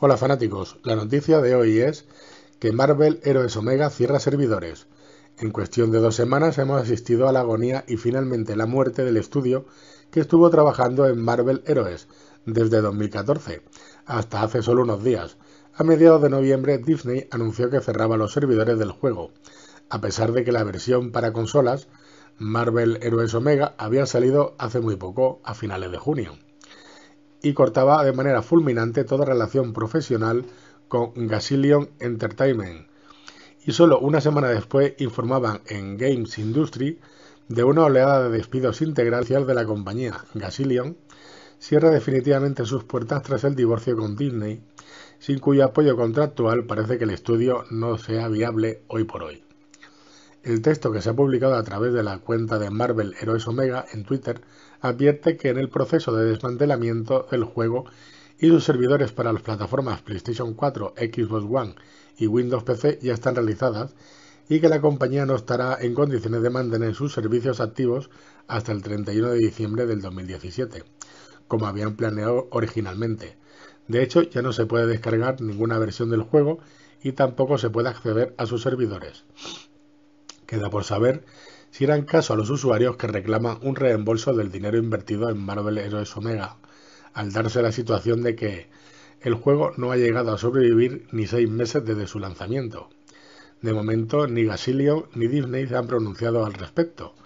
Hola fanáticos, la noticia de hoy es que Marvel Heroes Omega cierra servidores. En cuestión de dos semanas hemos asistido a la agonía y finalmente la muerte del estudio que estuvo trabajando en Marvel Heroes desde 2014, hasta hace solo unos días. A mediados de noviembre Disney anunció que cerraba los servidores del juego, a pesar de que la versión para consolas, Marvel Heroes Omega, había salido hace muy poco, a finales de junio y cortaba de manera fulminante toda relación profesional con Gasilion Entertainment. Y solo una semana después informaban en Games Industry de una oleada de despidos integral de la compañía. Gasilion cierra definitivamente sus puertas tras el divorcio con Disney, sin cuyo apoyo contractual parece que el estudio no sea viable hoy por hoy. El texto que se ha publicado a través de la cuenta de Marvel Heroes Omega en Twitter advierte que en el proceso de desmantelamiento del juego y sus servidores para las plataformas PlayStation 4, Xbox One y Windows PC ya están realizadas y que la compañía no estará en condiciones de mantener sus servicios activos hasta el 31 de diciembre del 2017, como habían planeado originalmente. De hecho, ya no se puede descargar ninguna versión del juego y tampoco se puede acceder a sus servidores. Queda por saber si harán caso a los usuarios que reclaman un reembolso del dinero invertido en Marvel Heroes Omega, al darse la situación de que el juego no ha llegado a sobrevivir ni seis meses desde su lanzamiento. De momento, ni Gasilio ni Disney se han pronunciado al respecto.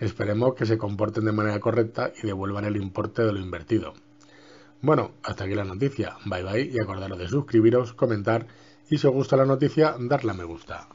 Esperemos que se comporten de manera correcta y devuelvan el importe de lo invertido. Bueno, hasta aquí la noticia. Bye bye y acordaros de suscribiros, comentar y si os gusta la noticia, darle a me gusta.